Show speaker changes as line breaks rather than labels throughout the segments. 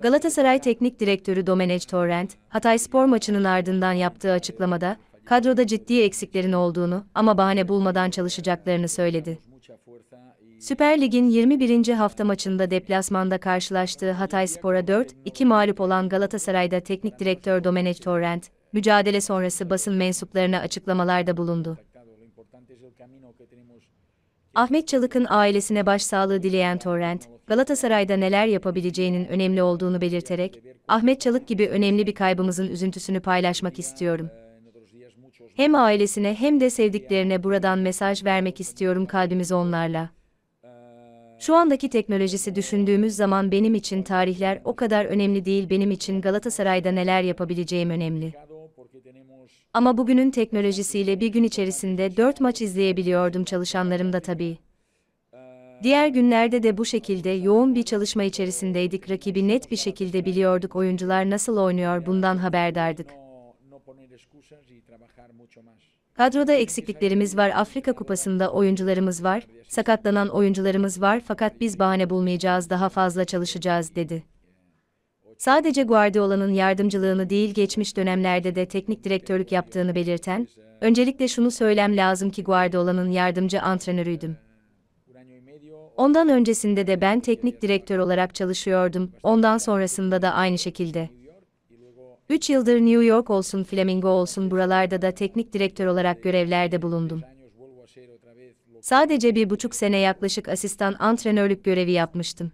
Galatasaray Teknik Direktörü Domenech Torrent, Hatay Spor maçının ardından yaptığı açıklamada, kadroda ciddi eksiklerin olduğunu ama bahane bulmadan çalışacaklarını söyledi. Süper Lig'in 21. hafta maçında deplasmanda karşılaştığı Hatay Spor'a 4-2 mağlup olan Galatasaray'da teknik direktör Domenech Torrent, mücadele sonrası basın mensuplarına açıklamalarda bulundu. Ahmet Çalık'ın ailesine başsağlığı dileyen Torrent, Galatasaray'da neler yapabileceğinin önemli olduğunu belirterek, Ahmet Çalık gibi önemli bir kaybımızın üzüntüsünü paylaşmak istiyorum. Hem ailesine hem de sevdiklerine buradan mesaj vermek istiyorum kalbimiz onlarla. Şu andaki teknolojisi düşündüğümüz zaman benim için tarihler o kadar önemli değil benim için Galatasaray'da neler yapabileceğim önemli. Ama bugünün teknolojisiyle bir gün içerisinde dört maç izleyebiliyordum çalışanlarım da tabii. Diğer günlerde de bu şekilde yoğun bir çalışma içerisindeydik. Rakibi net bir şekilde biliyorduk. Oyuncular nasıl oynuyor bundan haberdardık. Kadroda eksikliklerimiz var. Afrika Kupası'nda oyuncularımız var, sakatlanan oyuncularımız var fakat biz bahane bulmayacağız, daha fazla çalışacağız dedi sadece Guardiola'nın yardımcılığını değil geçmiş dönemlerde de teknik direktörlük yaptığını belirten, öncelikle şunu söylem lazım ki Guardiola'nın yardımcı antrenörüydüm. Ondan öncesinde de ben teknik direktör olarak çalışıyordum, ondan sonrasında da aynı şekilde. Üç yıldır New York olsun Flamingo olsun buralarda da teknik direktör olarak görevlerde bulundum. Sadece bir buçuk sene yaklaşık asistan antrenörlük görevi yapmıştım.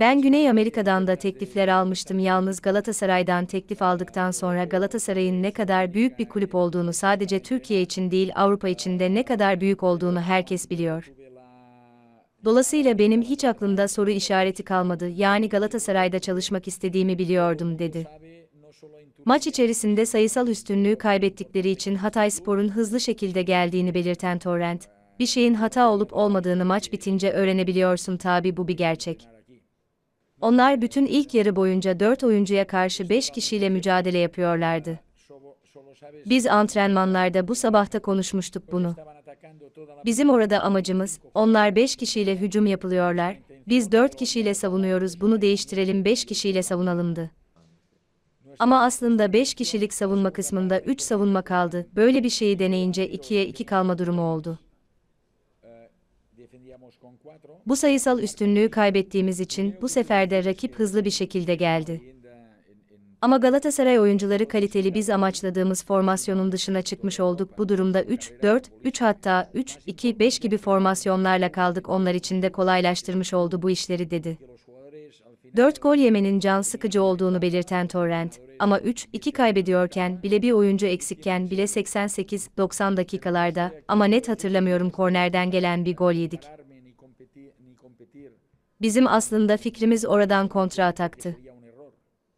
Ben Güney Amerika'dan da teklifler almıştım yalnız Galatasaray'dan teklif aldıktan sonra Galatasaray'ın ne kadar büyük bir kulüp olduğunu sadece Türkiye için değil Avrupa için de ne kadar büyük olduğunu herkes biliyor. Dolayısıyla benim hiç aklımda soru işareti kalmadı yani Galatasaray'da çalışmak istediğimi biliyordum dedi. Maç içerisinde sayısal üstünlüğü kaybettikleri için Hatay Spor'un hızlı şekilde geldiğini belirten Torrent, bir şeyin hata olup olmadığını maç bitince öğrenebiliyorsun tabi bu bir gerçek. Onlar bütün ilk yarı boyunca 4 oyuncuya karşı 5 kişiyle mücadele yapıyorlardı. Biz antrenmanlarda bu sabahta konuşmuştuk bunu. Bizim orada amacımız, onlar 5 kişiyle hücum yapılıyorlar, biz 4 kişiyle savunuyoruz bunu değiştirelim 5 kişiyle savunalımdı. Ama aslında 5 kişilik savunma kısmında 3 savunma kaldı, böyle bir şeyi deneyince 2'ye 2 kalma durumu oldu. Bu sayısal üstünlüğü kaybettiğimiz için bu sefer de rakip hızlı bir şekilde geldi. Ama Galatasaray oyuncuları kaliteli biz amaçladığımız formasyonun dışına çıkmış olduk. Bu durumda 3-4-3 hatta 3-2-5 gibi formasyonlarla kaldık. Onlar için de kolaylaştırmış oldu bu işleri dedi. 4 gol yemenin can sıkıcı olduğunu belirten Torrent, ama 3-2 kaybediyorken bile bir oyuncu eksikken bile 88-90 dakikalarda ama net hatırlamıyorum kornerden gelen bir gol yedik. Bizim aslında fikrimiz oradan kontra ataktı.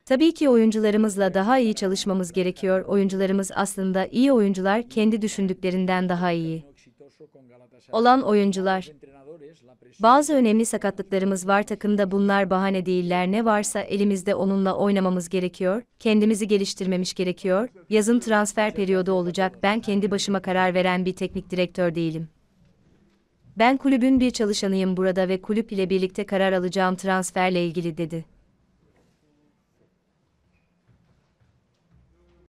Tabii ki oyuncularımızla daha iyi çalışmamız gerekiyor. Oyuncularımız aslında iyi oyuncular kendi düşündüklerinden daha iyi olan oyuncular. Bazı önemli sakatlıklarımız var takımda bunlar bahane değiller ne varsa elimizde onunla oynamamız gerekiyor, kendimizi geliştirmemiş gerekiyor, yazın transfer periyodu olacak ben kendi başıma karar veren bir teknik direktör değilim. Ben kulübün bir çalışanıyım burada ve kulüp ile birlikte karar alacağım transferle ilgili dedi.